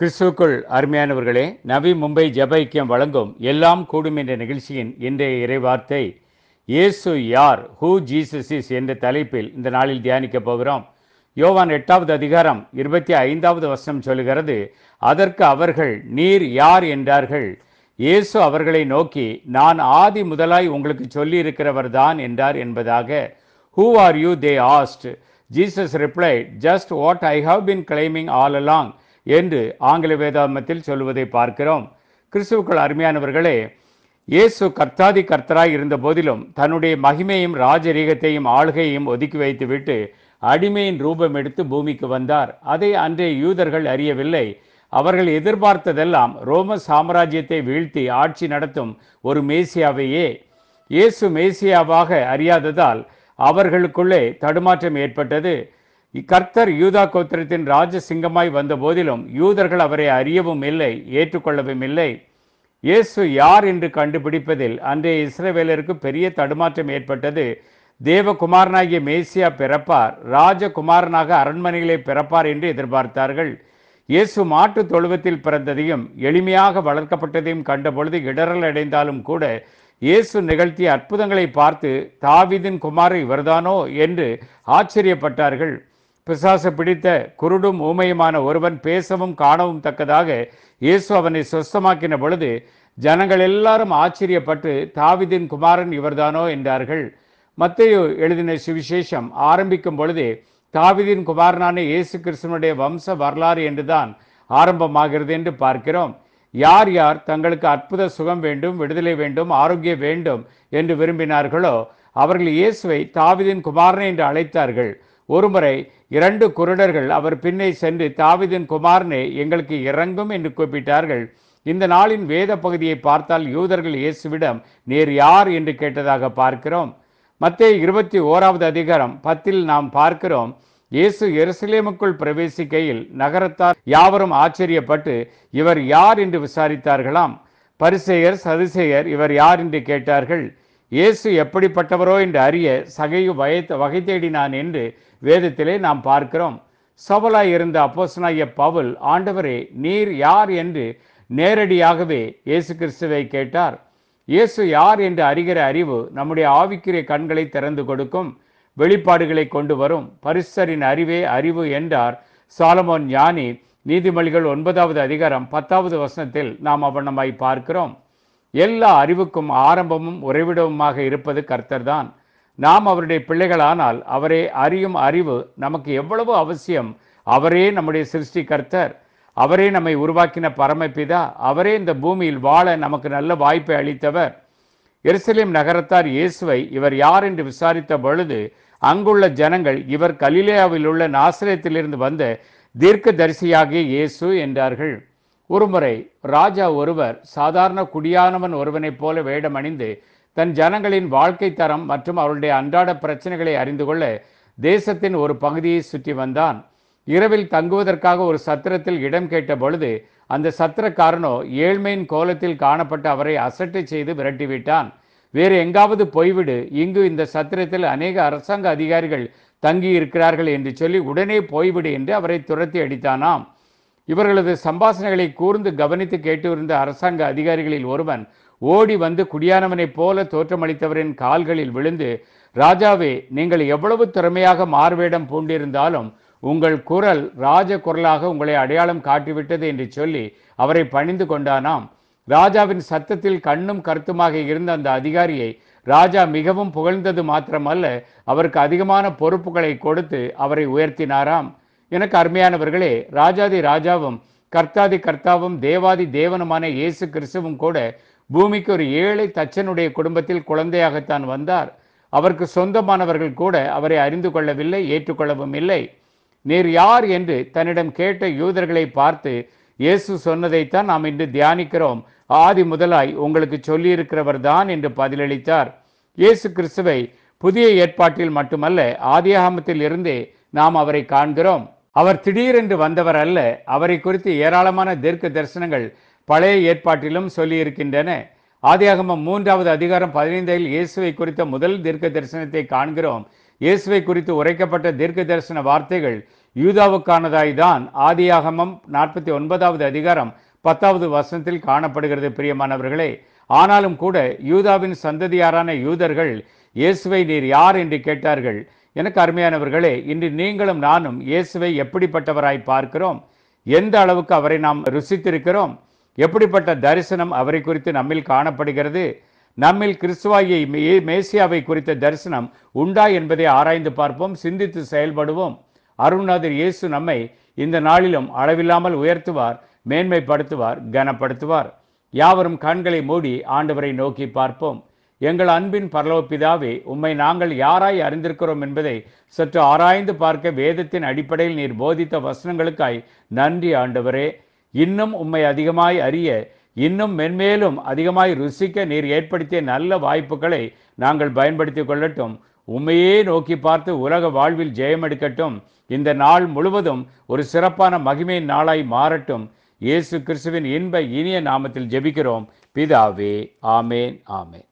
கிறிஸ்துக்குள் அருமையானவர்களே நவி மும்பை ஜப ஐக்கியம் வழங்கும் எல்லாம் கூடும் என்ற நிகழ்ச்சியின் இன்றைய இறைவார்த்தை இயேசு யார் ஹூ ஜீசஸ் இஸ் என்ற தலைப்பில் இந்த நாளில் தியானிக்க போகிறோம் யோவான் எட்டாவது அதிகாரம் இருபத்தி ஐந்தாவது வருஷம் சொல்கிறது அதற்கு அவர்கள் நீர் யார் என்றார்கள் இயேசு அவர்களை நோக்கி நான் ஆதி முதலாய் உங்களுக்கு சொல்லியிருக்கிறவர் தான் என்றார் என்பதாக who are you they asked Jesus reply just what I have been claiming all along என்று ஆங்கில வேதாமத்தில் சொல்வதை பார்க்கிறோம் கிறிஸ்துவுக்குள் அருமையானவர்களே இயேசு கர்த்தாதி கர்த்தராய் இருந்த போதிலும் தன்னுடைய மகிமையும் ராஜரீகத்தையும் ஆளுகையும் ஒதுக்கி வைத்துவிட்டு அடிமையின் ரூபம் எடுத்து பூமிக்கு வந்தார் அதை அன்றைய யூதர்கள் அறியவில்லை அவர்கள் எதிர்பார்த்ததெல்லாம் ரோம சாம்ராஜ்யத்தை வீழ்த்தி ஆட்சி நடத்தும் ஒரு மேசியாவையே இயேசு மேசியாவாக அறியாததால் அவர்களுக்குள்ளே தடுமாற்றம் ஏற்பட்டது இக்கர்த்தர் யூதா கோத்திரத்தின் ராஜசிங்கமாய் வந்த போதிலும் யூதர்கள் அவரை அறியவும் இல்லை ஏற்றுக்கொள்ளவும் இல்லை இயேசு யார் என்று கண்டுபிடிப்பதில் அன்றைய இஸ்ரேவேலருக்கு பெரிய தடுமாற்றம் ஏற்பட்டது தேவகுமாரனாகிய மேசியா பிறப்பார் ராஜகுமாரனாக அரண்மனைகளை பிறப்பார் என்று எதிர்பார்த்தார்கள் இயேசு மாட்டு தொழுவத்தில் பிறந்ததையும் எளிமையாக வளர்க்கப்பட்டதையும் கண்டபொழுது இடரல் அடைந்தாலும் கூட இயேசு நிகழ்த்திய அற்புதங்களை பார்த்து தாவிதின் குமாரை இவர்தானோ என்று ஆச்சரியப்பட்டார்கள் பிசாசு பிடித்த குருடும் ஊமையுமான ஒருவன் பேசவும் காணவும் தக்கதாக இயேசு அவனை சொஸ்தமாக்கின பொழுது ஜனங்கள் எல்லாரும் ஆச்சரியப்பட்டு தாவிதின் குமாரன் இவர்தானோ என்றார்கள் மத்தையோ எழுதின சுவிசேஷம் ஆரம்பிக்கும் பொழுதே தாவிதின் குமாரனான இயேசு கிருஷ்ணனுடைய வம்ச வரலாறு என்றுதான் ஆரம்பமாகிறது என்று பார்க்கிறோம் யார் யார் தங்களுக்கு அற்புத சுகம் வேண்டும் விடுதலை வேண்டும் ஆரோக்கியம் வேண்டும் என்று விரும்பினார்களோ அவர்கள் இயேசுவை தாவிதின் குமாரன் என்று அழைத்தார்கள் ஒருமுறை இரண்டு குருடர்கள் அவர் பின்னே சென்று தாவிதின் குமாரனே எங்களுக்கு இறங்கும் என்று கூப்பிட்டார்கள் இந்த நாளின் வேத பகுதியை பார்த்தால் யூதர்கள் இயேசுவிடம் நேர் யார் என்று கேட்டதாக பார்க்கிறோம் மத்திய இருபத்தி ஓராவது அதிகாரம் பத்தில் நாம் பார்க்கிறோம் இயேசு எருசலேமுக்குள் பிரவேசிக்கையில் நகரத்தார் யாவரும் ஆச்சரியப்பட்டு இவர் யார் என்று விசாரித்தார்களாம் பரிசெயர் சதிசேயர் இவர் யார் என்று கேட்டார்கள் இயேசு எப்படிப்பட்டவரோ என்று அறிய சகையு வகை வகை தேடினான் என்று வேதத்திலே நாம் பார்க்கிறோம் சவலாய் இருந்த அப்போசனாய பவுல் ஆண்டவரே நீர் யார் என்று நேரடியாகவே இயேசு கிறிஸ்துவை கேட்டார் இயேசு யார் என்று அறிகிற அறிவு நம்முடைய ஆவிக்குரிய கண்களை திறந்து கொடுக்கும் வெளிப்பாடுகளை கொண்டு வரும் பரிசரின் அறிவே அறிவு என்றார் சாலமோன் ஞானி நீதிமொழிகள் ஒன்பதாவது அதிகாரம் பத்தாவது வசனத்தில் நாம் அவனமாய் பார்க்கிறோம் எல்லா அறிவுக்கும் ஆரம்பமும் உறைவிடவுமாக இருப்பது கர்த்தர்தான் நாம் அவருடைய பிள்ளைகளானால் அவரே அறியும் அறிவு நமக்கு எவ்வளவு அவசியம் அவரே நம்முடைய சிருஷ்டி கர்த்தர் அவரே நம்மை உருவாக்கின பரமபிதா அவரே இந்த பூமியில் வாழ நமக்கு நல்ல வாய்ப்பை அளித்தவர் எருசலேம் நகரத்தார் இயேசுவை இவர் யார் என்று விசாரித்த பொழுது அங்குள்ள ஜனங்கள் இவர் கலிலேயாவில் உள்ள நாசிரியத்திலிருந்து வந்த தீர்க்க தரிசியாகிய இயேசு என்றார்கள் ஒருமுறை ராஜா ஒருவர் சாதாரண குடியானவன் ஒருவனைப் போல வேடமணிந்து தன் ஜனங்களின் வாழ்க்கை தரம் மற்றும் அவருடைய அன்றாட பிரச்சனைகளை அறிந்து கொள்ள தேசத்தின் ஒரு பகுதியை சுற்றி வந்தான் இரவில் தங்குவதற்காக ஒரு சத்திரத்தில் இடம் கேட்ட பொழுது அந்த சத்திரக்காரனோ ஏழ்மையின் கோலத்தில் காணப்பட்ட அவரை அசட்டை செய்து விரட்டிவிட்டான் வேறு எங்காவது போய்விடு இங்கு இந்த சத்திரத்தில் அநேக அரசாங்க அதிகாரிகள் தங்கி இருக்கிறார்கள் என்று சொல்லி உடனே போய்விடு என்று அவரை துரத்தி அடித்தானாம் இவர்களது சம்பாஷணைகளை கூர்ந்து கவனித்து கேட்டுவிருந்த அரசாங்க அதிகாரிகளில் ஒருவன் ஓடி வந்து குடியானவனைப் போல தோற்றமளித்தவரின் கால்களில் விழுந்து ராஜாவே நீங்கள் எவ்வளவு திறமையாக மார்வேடம் பூண்டிருந்தாலும் உங்கள் குரல் ராஜ குரலாக உங்களை அடையாளம் காட்டிவிட்டது என்று சொல்லி அவரை பணிந்து கொண்டானாம் ராஜாவின் சத்தத்தில் கண்ணும் கருத்துமாக இருந்த அந்த அதிகாரியை ராஜா மிகவும் புகழ்ந்தது மாத்திரமல்ல அவருக்கு அதிகமான பொறுப்புகளை கொடுத்து அவரை உயர்த்தினாராம் எனக்கு அருமையானவர்களே ராஜாதி ராஜாவும் கர்த்தாதி கர்த்தாவும் தேவாதி தேவனுமான இயேசு கிறிஸ்துவும் கூட பூமிக்கு ஒரு ஏழை தச்சனுடைய குடும்பத்தில் குழந்தையாகத்தான் வந்தார் அவருக்கு சொந்தமானவர்கள் கூட அவரை அறிந்து கொள்ளவில்லை ஏற்றுக்கொள்ளவும் இல்லை நீர் யார் என்று தன்னிடம் கேட்ட யூதர்களை பார்த்து இயேசு சொன்னதைத்தான் நாம் இன்று தியானிக்கிறோம் ஆதி முதலாய் உங்களுக்கு சொல்லியிருக்கிறவர் தான் என்று பதிலளித்தார் இயேசு கிறிஸ்துவை புதிய ஏற்பாட்டில் மட்டுமல்ல ஆதியாகமத்தில் இருந்தே நாம் அவரை காண்கிறோம் அவர் திடீரென்று வந்தவர் அல்ல அவரை குறித்து ஏராளமான தீர்க்க தரிசனங்கள் பழைய ஏற்பாட்டிலும் சொல்லியிருக்கின்றன ஆதியாகமம் மூன்றாவது அதிகாரம் பதினைந்தில் இயேசுவை குறித்த முதல் தீர்க்க தரிசனத்தை காண்கிறோம் இயேசுவை குறித்து உரைக்கப்பட்ட தீர்க்க தரிசன வார்த்தைகள் யூதாவுக்கானதாய்தான் ஆதியாகமம் நாற்பத்தி ஒன்பதாவது அதிகாரம் பத்தாவது வசனத்தில் காணப்படுகிறது பிரியமானவர்களே ஆனாலும் கூட யூதாவின் சந்ததியாரான யூதர்கள் இயேசுவை நீர் யார் என்று கேட்டார்கள் எனக்கு அருமையானவர்களே இன்று நீங்களும் நானும் இயேசுவை எப்படிப்பட்டவராய் பார்க்கிறோம் எந்த அளவுக்கு அவரை நாம் ருசித்திருக்கிறோம் எப்படிப்பட்ட தரிசனம் அவரை குறித்து நம்மில் காணப்படுகிறது நம்மில் கிறிஸ்துவாயை மேசியாவை குறித்த தரிசனம் உண்டா என்பதை ஆராய்ந்து பார்ப்போம் சிந்தித்து செயல்படுவோம் அருண்நாதர் இயேசு நம்மை இந்த நாளிலும் அளவில்லாமல் உயர்த்துவார் மேன்மைப்படுத்துவார் கனப்படுத்துவார் யாவரும் கண்களை மூடி ஆண்டவரை நோக்கி பார்ப்போம் எங்கள் அன்பின் பரலோப்பிதாவே உம்மை நாங்கள் யாராய் அறிந்திருக்கிறோம் என்பதை சற்று ஆராய்ந்து பார்க்க வேதத்தின் அடிப்படையில் நீர் போதித்த வசனங்களுக்காய் நன்றி ஆண்டவரே இன்னும் உம்மை அதிகமாய் அறிய இன்னும் மென்மேலும் அதிகமாய் ருசிக்க நீர் ஏற்படுத்திய நல்ல வாய்ப்புகளை நாங்கள் பயன்படுத்தி கொள்ளட்டும் உண்மையே நோக்கி பார்த்து உலக வாழ்வில் ஜெயமெடுக்கட்டும் இந்த நாள் முழுவதும் ஒரு சிறப்பான மகிமையின் நாளாய் மாறட்டும் இயேசு கிறிஸ்துவின் இன்ப இனிய நாமத்தில் ஜெபிக்கிறோம் பிதாவே ஆமேன் ஆமேன்